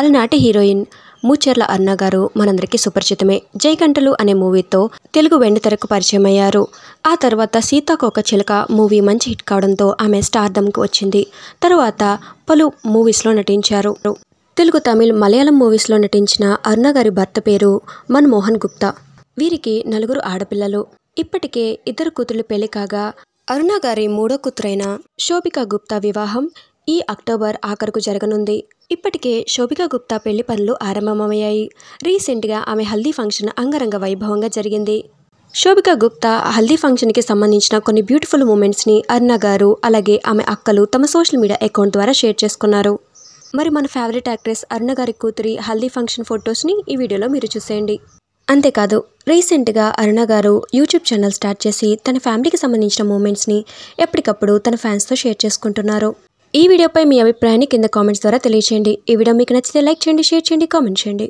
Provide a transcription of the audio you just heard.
అలనాటి హీరోయిన్ మూచర్ల అన్న గారు మనందరికీ సుపరిచితమే జయగంటలు అనే మూవీతో తెలుగు వెండితెరకు పరిచయం అయ్యారు ఆ తర్వాత సీతాకోక చిలక మూవీ మంచి హిట్ కావడంతో ఆమె స్టార్డమ్కి వచ్చింది తరువాత పలు మూవీస్లో నటించారు తెలుగు తమిళ్ మలయాళం మూవీస్లో నటించిన అరుణ గారి భర్త పేరు మన్మోహన్ గుప్తా వీరికి నలుగురు ఆడపిల్లలు ఇప్పటికే ఇద్దరు కూతురు పెళ్లి కాగా అరుణ గారి మూడో కూతురైన శోభికా గుప్తా వివాహం ఈ అక్టోబర్ ఆఖరుకు జరగనుంది ఇప్పటికే శోభికా గుప్తా పెళ్లి పనులు ఆరంభమయ్యాయి రీసెంట్గా ఆమె హల్దీ ఫంక్షన్ అంగరంగ వైభవంగా జరిగింది శోభికా గుప్తా హల్దీ ఫంక్షన్కి సంబంధించిన కొన్ని బ్యూటిఫుల్ మూమెంట్స్ని అర్ణ గారు అలాగే ఆమె అక్కలు తమ సోషల్ మీడియా అకౌంట్ ద్వారా షేర్ చేసుకున్నారు మరి మన ఫేవరెట్ యాక్ట్రెస్ అర్ణ గారి కూతురి హల్దీ ఫంక్షన్ ఫొటోస్ని ఈ వీడియోలో మీరు చూసేయండి అంతేకాదు రీసెంట్గా అరుణ గారు యూట్యూబ్ ఛానల్ స్టార్ట్ చేసి తన ఫ్యామిలీకి సంబంధించిన మూమెంట్స్ని ఎప్పటికప్పుడు తన ఫ్యాన్స్తో షేర్ చేసుకుంటున్నారు ఈ వీడియోపై మీ అభిప్రాయాన్ని కింద కామెంట్స్ ద్వారా తెలియచేయండి ఈ వీడియో మీకు నచ్చితే లైక్ చేయండి షేర్ చేయండి కామెంట్ చేయండి